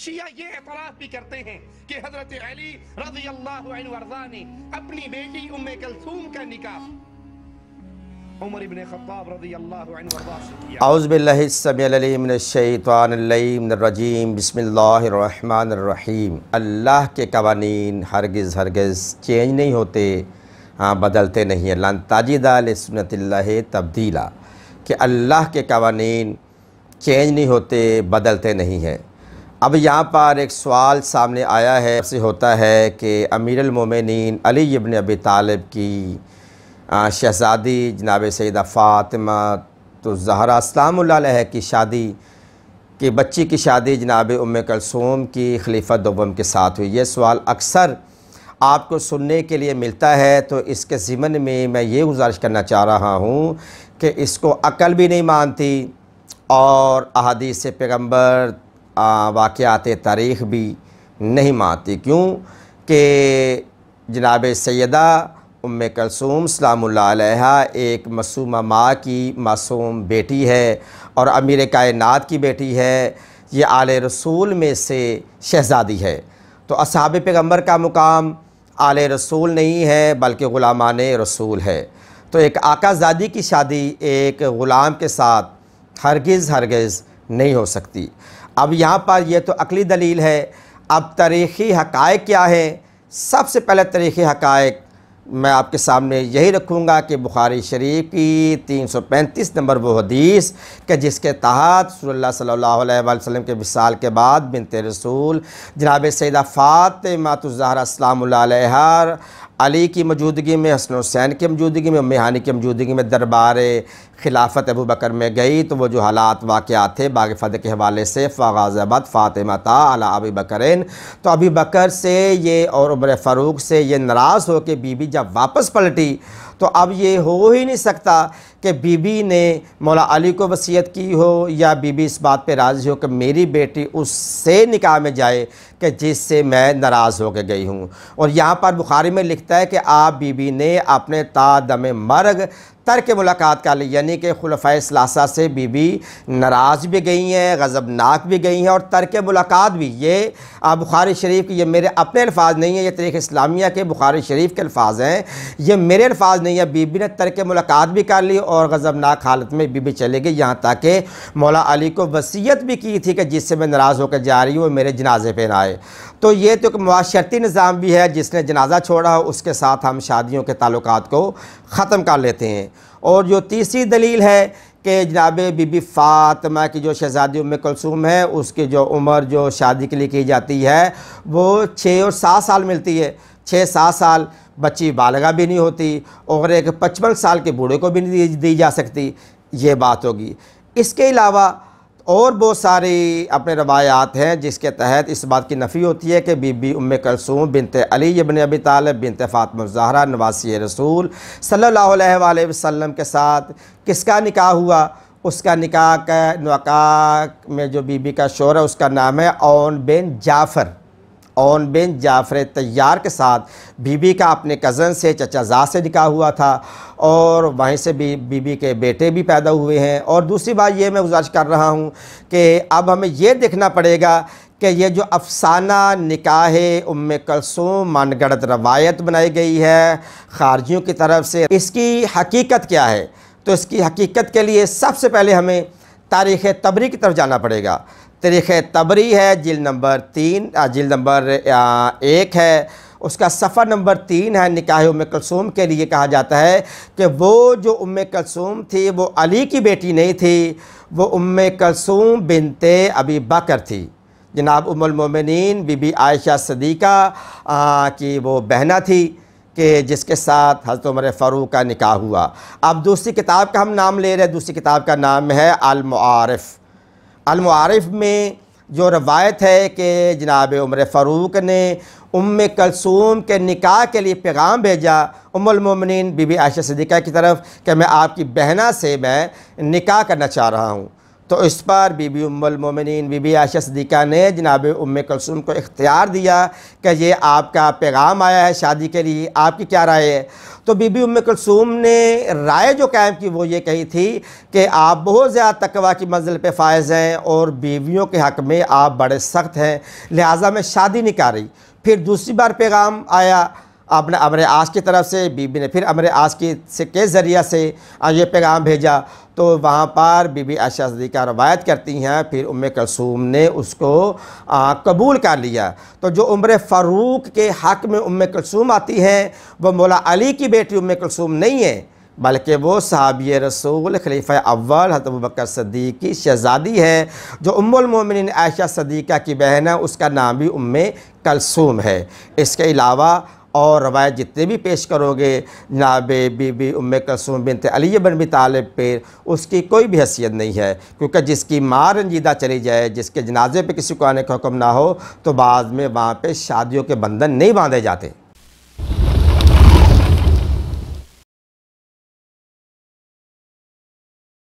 شیعہ یہ اعتراف بھی کرتے ہیں کہ حضرت علی رضی اللہ عنہ ورضا نے اپنی بیٹی ام کلثوم کا نکاح عمر ابن خطاب رضی اللہ عنہ ورضا سے کیا اعوذ باللہ السمیع علی من الشیطان اللہ من الرجیم بسم اللہ الرحمن الرحیم اللہ کے قوانین ہرگز ہرگز چینج نہیں ہوتے ہاں بدلتے نہیں ہیں لانتاجیدہ علی سنت اللہ تبدیلہ کہ اللہ کے قوانین چینج نہیں ہوتے بدلتے نہیں ہیں اب یہاں پر ایک سوال سامنے آیا ہے سے ہوتا ہے کہ امیر المومنین علی ابن ابی طالب کی شہزادی جناب سیدہ فاطمہ تو زہرا اسلام اللہ علیہ کی شادی کی بچی کی شادی جناب ام کلثوم کی خلیفہ دوم کے ساتھ ہوئی یہ سوال اکثر آپ کو سننے کے لیے ملتا ہے تو اس کے ضمن میں میں یہ گزارش کرنا چاہ رہا ہوں کہ اس کو عقل بھی نہیں مانتی اور احادیث پیغمبر واقعات تاریخ بھی نہیں مانتی کیوں کہ جناب سیدہ ام کلسوم سلام اللہ علیہ ایک مسومہ ماں کی معصوم بیٹی ہے اور امیر کائنات کی بیٹی ہے یہ آل رسول میں سے شہزادی ہے تو اصحاب پیغمبر کا مقام آل رسول نہیں ہے بلکہ غلامان رسول ہے تو ایک آقا زادی کی شادی ایک غلام کے ساتھ ہرگز ہرگز نہیں ہو سکتی اب یہاں پر یہ تو عقلی دلیل ہے اب تاریخی حقائق کیا ہے سب سے پہلے تاریخی حقائق میں آپ کے سامنے یہی رکھوں گا کہ بخاری شریف کی تین سو پینتیس نمبر وہ حدیث کہ جس کے تحت رسول اللہ صلی اللہ علیہ وسلم کے وصال کے بعد بنت رسول جناب سیدہ فات ماتر السلام الر علی کی موجودگی میں حسن حسین کی موجودگی میں امیہانی کی موجودگی میں دربار خلافت ابو بکر میں گئی تو وہ جو حالات واقعات تھے باغ فتح کے حوالے سے فاز فاطمہ تا علی ابی بکرین تو ابی بکر سے یہ اور عبر فاروق سے یہ ناراض ہو کہ بی جب واپس پلٹی تو اب یہ ہو ہی نہیں سکتا کہ بی بی نے مولا علی کو وصیت کی ہو یا بی بی اس بات پہ راضی ہو کہ میری بیٹی اس سے نکاح میں جائے کہ جس سے میں ناراض ہو کے گئی ہوں اور یہاں پر بخاری میں لکھتا ہے کہ آپ بی بی نے اپنے تا دم مرگ ترک ملاقات کا لی یعنی کہ خلف سلاسہ سے بی بی ناراض بھی گئی ہیں غضبناک بھی گئی ہیں اور ترک ملاقات بھی یہ بخاری شریف کی یہ میرے اپنے الفاظ نہیں ہیں یہ طریق اسلامیہ کے بخاری شریف کے الفاظ ہیں یہ میرے الفاظ نہیں ہیں بی بی نے ترک ملاقات بھی کر لی اور غضبناک حالت میں بی بی چلے گئی یہاں تاکہ مولا علی کو وصیت بھی کی تھی کہ جس سے میں ناراض ہو کے جا رہی ہوں میرے جنازے پہ نہ آئے تو یہ تو ایک معاشرتی نظام بھی ہے جس نے جنازہ چھوڑا اس کے ساتھ ہم شادیوں کے تعلقات کو ختم کر لیتے ہیں اور جو تیسری دلیل ہے کہ جناب بی بی فاطمہ کی جو شہزادی ام کلسوم ہے اس کی جو عمر جو شادی کے لیے کی جاتی ہے وہ چھ اور سات سال ملتی ہے چھ سات سال بچی بالغاہ بھی نہیں ہوتی اور ایک پچپن سال کے بوڑھے کو بھی نہیں دی جا سکتی یہ بات ہوگی اس کے علاوہ اور بہت ساری اپنے روایات ہیں جس کے تحت اس بات کی نفی ہوتی ہے کہ بی بی ام کلثوم بنت علی ابن ابی طالب بنت فاطمہ زہرہ نواسی رسول صلی اللہ علیہ وآلہ وسلم کے ساتھ کس کا نکاح ہوا اس کا نکاح کا نکاح میں جو بی بی کا شور ہے اس کا نام ہے اون بن جعفر اون بن جعفر تیار کے ساتھ بی بی کا اپنے کزن سے چچا زا سے نکاح ہوا تھا اور وہیں سے بھی بی بی کے بیٹے بھی پیدا ہوئے ہیں اور دوسری بات یہ میں گزارش کر رہا ہوں کہ اب ہمیں یہ دیکھنا پڑے گا کہ یہ جو افسانہ نکاح ام کلثوم کلسومان گڑت روایت بنائی گئی ہے خارجیوں کی طرف سے اس کی حقیقت کیا ہے تو اس کی حقیقت کے لیے سب سے پہلے ہمیں تاریخ تبری کی طرف جانا پڑے گا تاریخ تبری ہے جل نمبر تین جل نمبر ایک ہے اس کا سفر نمبر تین ہے نکاح ام کلسوم کے لیے کہا جاتا ہے کہ وہ جو ام کلسوم تھی وہ علی کی بیٹی نہیں تھی وہ ام کلسوم بنتے ابی بکر تھی جناب ام المومنین بی بی عائشہ صدیقہ کی وہ بہنا تھی کہ جس کے ساتھ حضرت عمر فاروق کا نکاح ہوا اب دوسری کتاب کا ہم نام لے رہے ہیں دوسری کتاب کا نام ہے المعارف المعارف میں جو روایت ہے کہ جناب عمر فاروق نے ام کلسوم کے نکاح کے لیے پیغام بھیجا ام المومنین بی بی عائشہ صدیقہ کی طرف کہ میں آپ کی بہنا سے میں نکاح کرنا چاہ رہا ہوں تو اس پر بی بی ام المومنین بی بی عائشہ صدیقہ نے جناب ام کلسوم کو اختیار دیا کہ یہ آپ کا پیغام آیا ہے شادی کے لیے آپ کی کیا رائے ہے تو بی بی ام کلسوم نے رائے جو قائم کی وہ یہ کہی تھی کہ آپ بہت زیادہ تقوی کی منزل پہ فائز ہیں اور بیویوں کے حق میں آپ بڑے سخت ہیں لہٰذا میں شادی نہیں کر رہی پھر دوسری بار پیغام آیا اپنا امر آس کی طرف سے بی بی نے پھر امر آس کی سے کے ذریعہ سے یہ پیغام بھیجا تو وہاں پر بی بی عائشہ صدیقہ روایت کرتی ہیں پھر ام کلسوم نے اس کو قبول کر لیا تو جو عمر فاروق کے حق میں ام کلسوم آتی ہیں وہ مولا علی کی بیٹی ام کلسوم نہیں ہے بلکہ وہ صحابی رسول خلیفہ اول حضرت بکر صدیق کی شہزادی ہے جو ام المومنین عائشہ صدیقہ کی بہن ہے اس کا نام بھی ام کلسوم ہے اس کے علاوہ اور روایت جتنے بھی پیش کرو گے جناب بی بی کلثوم بنت علی بن بی طالب پہ اس کی کوئی بھی حیثیت نہیں ہے کیونکہ جس کی ماں رنجیدہ چلی جائے جس کے جنازے پہ کسی کو آنے کا حکم نہ ہو تو بعض میں وہاں پہ شادیوں کے بندھن نہیں باندھے جاتے